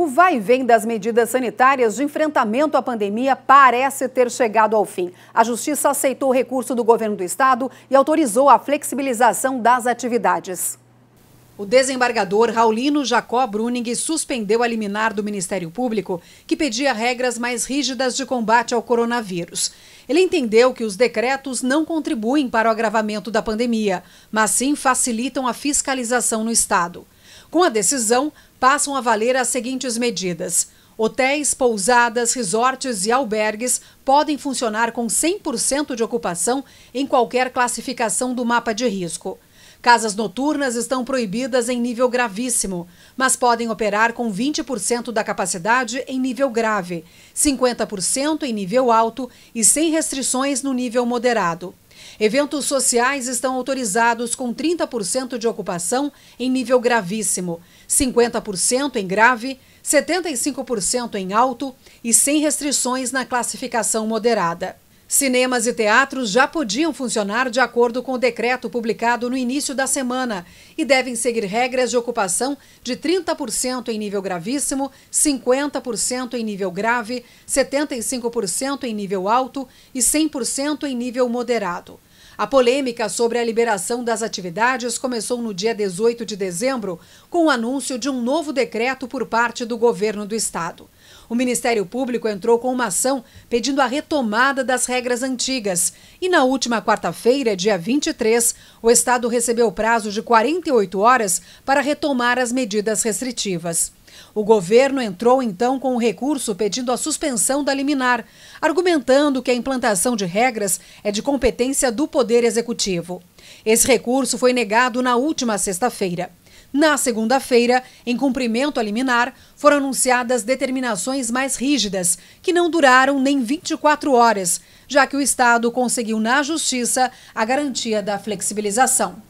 O vai e vem das medidas sanitárias de enfrentamento à pandemia parece ter chegado ao fim. A Justiça aceitou o recurso do governo do estado e autorizou a flexibilização das atividades. O desembargador Raulino Jacó Bruning suspendeu a liminar do Ministério Público, que pedia regras mais rígidas de combate ao coronavírus. Ele entendeu que os decretos não contribuem para o agravamento da pandemia, mas sim facilitam a fiscalização no Estado. Com a decisão, passam a valer as seguintes medidas. Hotéis, pousadas, resorts e albergues podem funcionar com 100% de ocupação em qualquer classificação do mapa de risco. Casas noturnas estão proibidas em nível gravíssimo, mas podem operar com 20% da capacidade em nível grave, 50% em nível alto e sem restrições no nível moderado. Eventos sociais estão autorizados com 30% de ocupação em nível gravíssimo, 50% em grave, 75% em alto e sem restrições na classificação moderada. Cinemas e teatros já podiam funcionar de acordo com o decreto publicado no início da semana e devem seguir regras de ocupação de 30% em nível gravíssimo, 50% em nível grave, 75% em nível alto e 100% em nível moderado. A polêmica sobre a liberação das atividades começou no dia 18 de dezembro, com o anúncio de um novo decreto por parte do governo do estado. O Ministério Público entrou com uma ação pedindo a retomada das regras antigas. E na última quarta-feira, dia 23, o Estado recebeu prazo de 48 horas para retomar as medidas restritivas. O governo entrou então com um recurso pedindo a suspensão da liminar, argumentando que a implantação de regras é de competência do Poder Executivo. Esse recurso foi negado na última sexta-feira. Na segunda-feira, em cumprimento a liminar, foram anunciadas determinações mais rígidas, que não duraram nem 24 horas, já que o Estado conseguiu na Justiça a garantia da flexibilização.